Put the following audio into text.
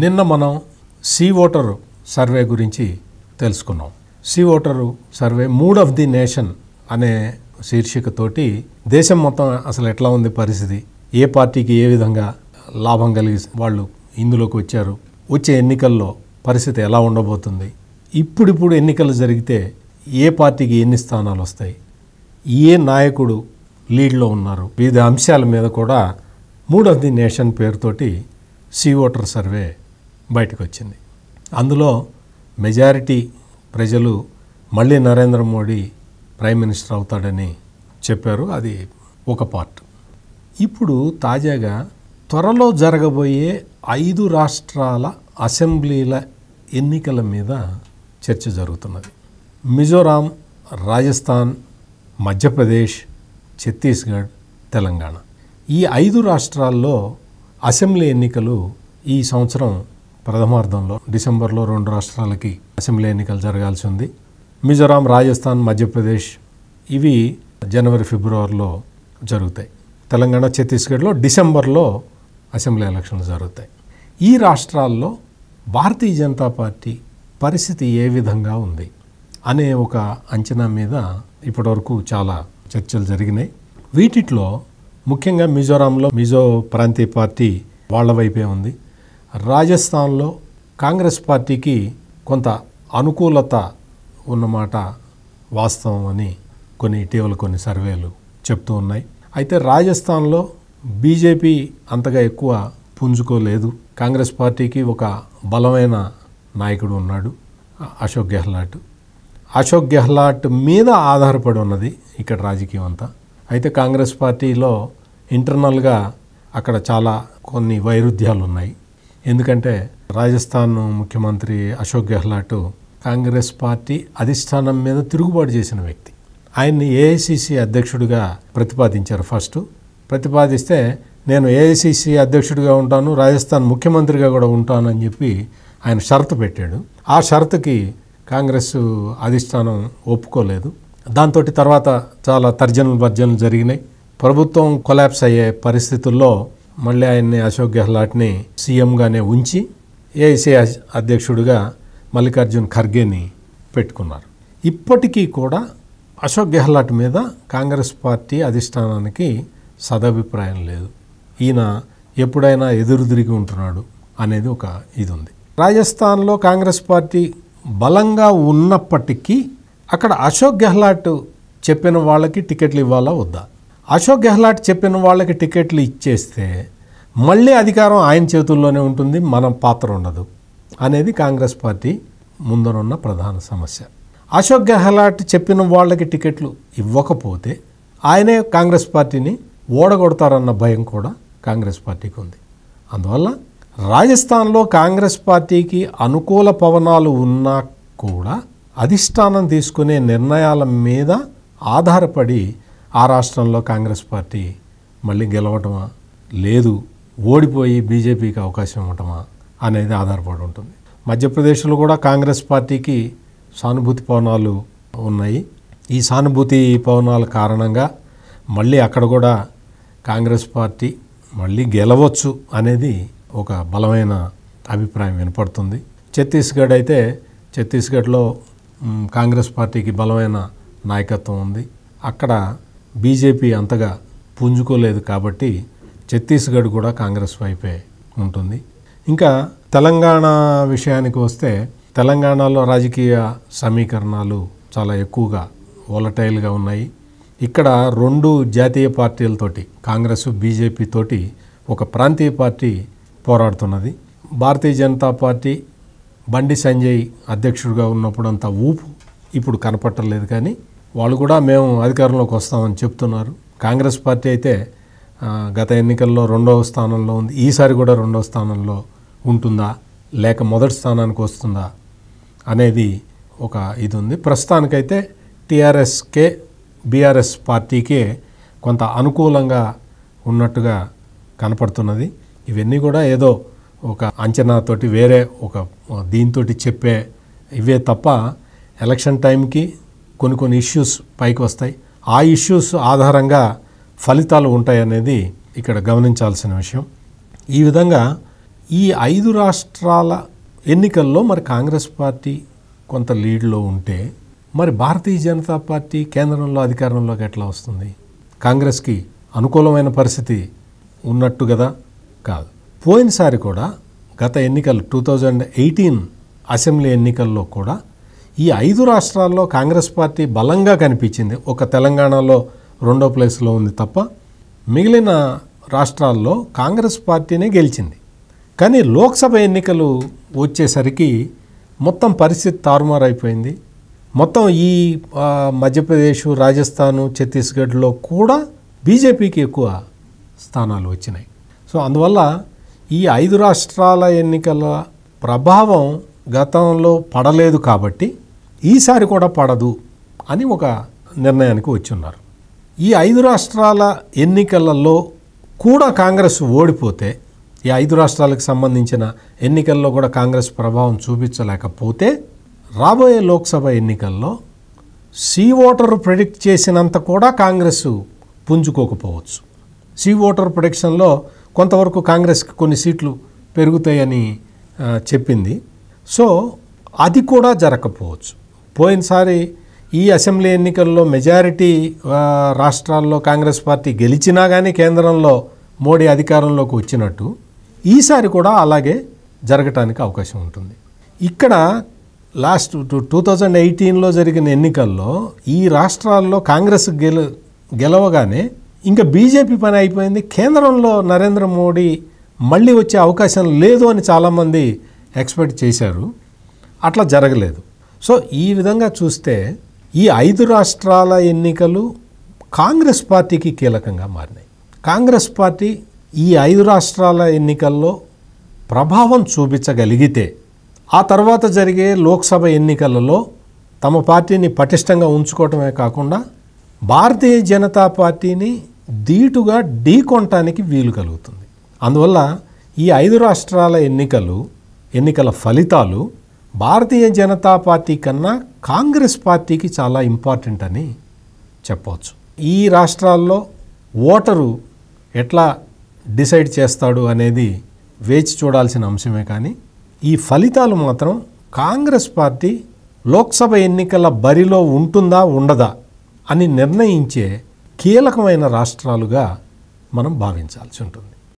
నిన్న మనం see Voter survey గురించి తెలుసుకున్నాం C Voter survey mood of the nation అనే శీర్షికతోటి దేశం మొత్తం అసలు ఎట్లా ఉంది పరిస్థితి ఏ పార్టీకి ఏ విధంగా లాభం కలిగి వాళ్ళు ఇందులోకి వచ్చారు వచ్చే ఎన్నికల్లో పరిస్థితి ఎలా ఉండబోతుంది ఇప్పుడిప్పుడు ఎన్నికలు జరిగితే ఏ పార్టీకి ఎన్ని స్థానాలు వస్తాయి ఏ నాయకుడు లీడ్లో ఉన్నారు వివిధ అంశాల మీద కూడా మూడ్ ఆఫ్ ది నేషన్ పేరుతోటి సీ ఓటర్ సర్వే బయటకు వచ్చింది అందులో మెజారిటీ ప్రజలు మళ్ళీ నరేంద్ర మోడీ ప్రైమ్ మినిస్టర్ అవుతాడని చెప్పారు అది ఒక పార్ట్ ఇప్పుడు తాజాగా త్వరలో జరగబోయే ఐదు రాష్ట్రాల అసెంబ్లీల ఎన్నికల మీద చర్చ జరుగుతున్నది మిజోరాం రాజస్థాన్ మధ్యప్రదేశ్ ఛత్తీస్గఢ్ తెలంగాణ ఈ ఐదు రాష్ట్రాల్లో అసెంబ్లీ ఎన్నికలు ఈ సంవత్సరం ప్రథమార్థంలో డిసెంబర్లో రెండు రాష్ట్రాలకి అసెంబ్లీ ఎన్నికలు జరగాల్సి ఉంది మిజోరాం రాజస్థాన్ మధ్యప్రదేశ్ ఇవి జనవరి ఫిబ్రవరిలో జరుగుతాయి తెలంగాణ ఛత్తీస్గఢ్లో డిసెంబర్లో అసెంబ్లీ ఎలక్షన్లు జరుగుతాయి ఈ రాష్ట్రాల్లో భారతీయ జనతా పార్టీ పరిస్థితి ఏ విధంగా ఉంది అనే ఒక అంచనా మీద ఇప్పటివరకు చాలా చర్చలు జరిగినాయి వీటిట్లో ముఖ్యంగా మిజోరాంలో మిజో ప్రాంతీయ పార్టీ వాళ్ల వైపే ఉంది రాజస్థాన్లో కాంగ్రెస్ పార్టీకి కొంత అనుకూలత ఉన్నమాట వాస్తవం అని కొన్ని ఇటీవల కొన్ని సర్వేలు చెప్తూ ఉన్నాయి అయితే రాజస్థాన్లో బీజేపీ అంతగా ఎక్కువ పుంజుకోలేదు కాంగ్రెస్ పార్టీకి ఒక బలమైన నాయకుడు ఉన్నాడు అశోక్ గెహ్లాట్ అశోక్ గెహ్లాట్ మీద ఆధారపడి ఉన్నది ఇక్కడ రాజకీయం అంతా అయితే కాంగ్రెస్ పార్టీలో ఇంటర్నల్గా అక్కడ చాలా కొన్ని వైరుధ్యాలు ఉన్నాయి ఎందుకంటే రాజస్థాన్ ముఖ్యమంత్రి అశోక్ గెహ్లాట్ కాంగ్రెస్ పార్టీ అధిష్టానం మీద తిరుగుబాటు చేసిన వ్యక్తి ఆయన్ని ఏఐసిసి అధ్యక్షుడిగా ప్రతిపాదించారు ఫస్ట్ ప్రతిపాదిస్తే నేను ఏఐసిసి అధ్యక్షుడిగా ఉంటాను రాజస్థాన్ ముఖ్యమంత్రిగా కూడా ఉంటాను అని చెప్పి ఆయన షరతు పెట్టాడు ఆ షరతుకి కాంగ్రెస్ అధిష్టానం ఒప్పుకోలేదు దాంతో తర్వాత చాలా తర్జనలు భర్జనలు జరిగినాయి ప్రభుత్వం కొలాప్స్ అయ్యే పరిస్థితుల్లో మళ్ళీ ఆయన్ని అశోక్ గెహ్లాట్ని సీఎంగానే ఉంచి ఏఐసీ అధ్యక్షుడిగా మల్లికార్జున్ ఖర్గేని పెట్టుకున్నారు ఇప్పటికీ కూడా అశోక్ గెహ్లాట్ మీద కాంగ్రెస్ పార్టీ అధిష్టానానికి సదాభిప్రాయం లేదు ఈయన ఎప్పుడైనా ఎదురు తిరిగి ఉంటున్నాడు అనేది ఒక ఇది ఉంది రాజస్థాన్లో కాంగ్రెస్ పార్టీ బలంగా ఉన్నప్పటికీ అక్కడ అశోక్ గెహ్లాట్ చెప్పిన వాళ్ళకి టికెట్లు ఇవ్వాలా వద్దా అశోక్ గెహ్లాట్ చెప్పిన వాళ్ళకి టికెట్లు ఇచ్చేస్తే మళ్ళీ అధికారం ఆయన చేతుల్లోనే ఉంటుంది మనం పాత్ర ఉండదు అనేది కాంగ్రెస్ పార్టీ ముందరున్న ప్రధాన సమస్య అశోక్ గెహ్లాట్ చెప్పిన వాళ్ళకి టికెట్లు ఇవ్వకపోతే ఆయనే కాంగ్రెస్ పార్టీని ఓడగొడతారన్న భయం కూడా కాంగ్రెస్ పార్టీకి ఉంది అందువల్ల రాజస్థాన్లో కాంగ్రెస్ పార్టీకి అనుకూల పవనాలు ఉన్నా కూడా అధిష్టానం తీసుకునే నిర్ణయాల మీద ఆధారపడి ఆ రాష్ట్రంలో కాంగ్రెస్ పార్టీ మళ్ళీ గెలవటమా లేదు ఓడిపోయి బీజేపీకి అవకాశం ఇవ్వటమా అనేది ఆధారపడి ఉంటుంది మధ్యప్రదేశ్లో కూడా కాంగ్రెస్ పార్టీకి సానుభూతి పవనాలు ఉన్నాయి ఈ సానుభూతి పవనాల కారణంగా మళ్ళీ అక్కడ కూడా కాంగ్రెస్ పార్టీ మళ్ళీ గెలవచ్చు అనేది ఒక బలమైన అభిప్రాయం వినపడుతుంది ఛత్తీస్గఢ్ అయితే ఛత్తీస్గఢ్లో కాంగ్రెస్ పార్టీకి బలమైన నాయకత్వం ఉంది అక్కడ బీజేపీ అంతగా పుంజుకోలేదు కాబట్టి ఛత్తీస్గఢ్ కూడా కాంగ్రెస్ వైపే ఉంటుంది ఇంకా తెలంగాణ విషయానికి వస్తే తెలంగాణలో రాజకీయ సమీకరణాలు చాలా ఎక్కువగా ఓలటైల్గా ఉన్నాయి ఇక్కడ రెండు జాతీయ పార్టీలతోటి కాంగ్రెస్ బీజేపీ తోటి ఒక ప్రాంతీయ పార్టీ పోరాడుతున్నది భారతీయ జనతా పార్టీ బండి సంజయ్ అధ్యక్షుడిగా ఉన్నప్పుడు అంత ఊపు ఇప్పుడు కనపట్టలేదు కానీ వాళ్ళు కూడా మేము అధికారంలోకి వస్తామని చెప్తున్నారు కాంగ్రెస్ పార్టీ అయితే గత ఎన్నికల్లో రెండవ స్థానంలో ఉంది ఈసారి కూడా రెండవ స్థానంలో ఉంటుందా లేక మొదటి స్థానానికి వస్తుందా అనేది ఒక ఇది ఉంది ప్రస్తుతానికైతే టీఆర్ఎస్కే బీఆర్ఎస్ పార్టీకే కొంత అనుకూలంగా ఉన్నట్టుగా కనపడుతున్నది ఇవన్నీ కూడా ఏదో ఒక అంచనాతోటి వేరే ఒక దీంతో చెప్పే ఇవే తప్ప ఎలక్షన్ టైంకి కొన్ని కొన్ని ఇష్యూస్ పైకి వస్తాయి ఆ ఇష్యూస్ ఆధారంగా ఫలితాలు ఉంటాయనేది ఇక్కడ గమనించాల్సిన విషయం ఈ విధంగా ఈ ఐదు రాష్ట్రాల ఎన్నికల్లో మరి కాంగ్రెస్ పార్టీ కొంత లీడ్లో ఉంటే మరి భారతీయ జనతా పార్టీ కేంద్రంలో అధికారంలోకి ఎట్లా వస్తుంది కాంగ్రెస్కి అనుకూలమైన పరిస్థితి ఉన్నట్టు కదా కాదు పోయినసారి కూడా గత ఎన్నికలు టూ థౌజండ్ ఎయిటీన్ అసెంబ్లీ ఎన్నికల్లో కూడా ఈ ఐదు రాష్ట్రాల్లో కాంగ్రెస్ పార్టీ బలంగా కనిపించింది ఒక తెలంగాణలో రెండో ప్లేస్లో ఉంది తప్ప మిగిలిన రాష్ట్రాల్లో కాంగ్రెస్ పార్టీనే గెలిచింది కానీ లోక్సభ ఎన్నికలు వచ్చేసరికి మొత్తం పరిస్థితి తారుమారైపోయింది మొత్తం ఈ మధ్యప్రదేశ్ రాజస్థాను ఛత్తీస్గఢ్లో కూడా బీజేపీకి ఎక్కువ స్థానాలు వచ్చినాయి సో అందువల్ల ఈ ఐదు రాష్ట్రాల ఎన్నికల ప్రభావం గతంలో పడలేదు కాబట్టి ఈసారి కూడా పడదు అని ఒక నిర్ణయానికి ఉన్నారు ఈ ఐదు రాష్ట్రాల ఎన్నికలలో కూడా కాంగ్రెస్ ఓడిపోతే ఈ ఐదు రాష్ట్రాలకు సంబంధించిన ఎన్నికల్లో కూడా కాంగ్రెస్ ప్రభావం చూపించలేకపోతే రాబోయే లోక్సభ ఎన్నికల్లో సీ ఓటరు ప్రెడిక్ట్ చేసినంత కూడా కాంగ్రెస్ పుంజుకోకపోవచ్చు సీ ఓటర్ ప్రొడిక్షన్లో కొంతవరకు కాంగ్రెస్కి కొన్ని సీట్లు పెరుగుతాయని చెప్పింది సో అది కూడా జరగకపోవచ్చు పోయినసారి ఈ అసెంబ్లీ ఎన్నికల్లో మెజారిటీ రాష్ట్రాల్లో కాంగ్రెస్ పార్టీ గెలిచినా కానీ కేంద్రంలో మోడీ అధికారంలోకి వచ్చినట్టు ఈసారి కూడా అలాగే జరగటానికి అవకాశం ఉంటుంది ఇక్కడ లాస్ట్ టూ థౌజండ్ ఎయిటీన్లో జరిగిన ఎన్నికల్లో ఈ రాష్ట్రాల్లో కాంగ్రెస్ గెల గెలవగానే ఇంకా బీజేపీ పని అయిపోయింది కేంద్రంలో నరేంద్ర మోడీ మళ్ళీ వచ్చే అవకాశం లేదు అని చాలామంది ఎక్స్పెక్ట్ చేశారు అట్లా జరగలేదు సో ఈ విధంగా చూస్తే ఈ ఐదు రాష్ట్రాల ఎన్నికలు కాంగ్రెస్ పార్టీకి కీలకంగా మారినాయి కాంగ్రెస్ పార్టీ ఈ ఐదు రాష్ట్రాల ఎన్నికల్లో ప్రభావం చూపించగలిగితే ఆ తర్వాత జరిగే లోక్సభ ఎన్నికలలో తమ పార్టీని పటిష్టంగా ఉంచుకోవటమే కాకుండా భారతీయ జనతా పార్టీని ధీటుగా కొనటానికి వీలు కలుగుతుంది అందువల్ల ఈ ఐదు రాష్ట్రాల ఎన్నికలు ఎన్నికల ఫలితాలు భారతీయ జనతా పార్టీ కన్నా కాంగ్రెస్ పార్టీకి చాలా ఇంపార్టెంట్ అని చెప్పవచ్చు ఈ రాష్ట్రాల్లో ఓటరు ఎట్లా డిసైడ్ చేస్తాడు అనేది వేచి చూడాల్సిన అంశమే కానీ ఈ ఫలితాలు మాత్రం కాంగ్రెస్ పార్టీ లోక్సభ ఎన్నికల బరిలో ఉంటుందా ఉండదా అని నిర్ణయించే కీలకమైన రాష్ట్రాలుగా మనం భావించాల్సి ఉంటుంది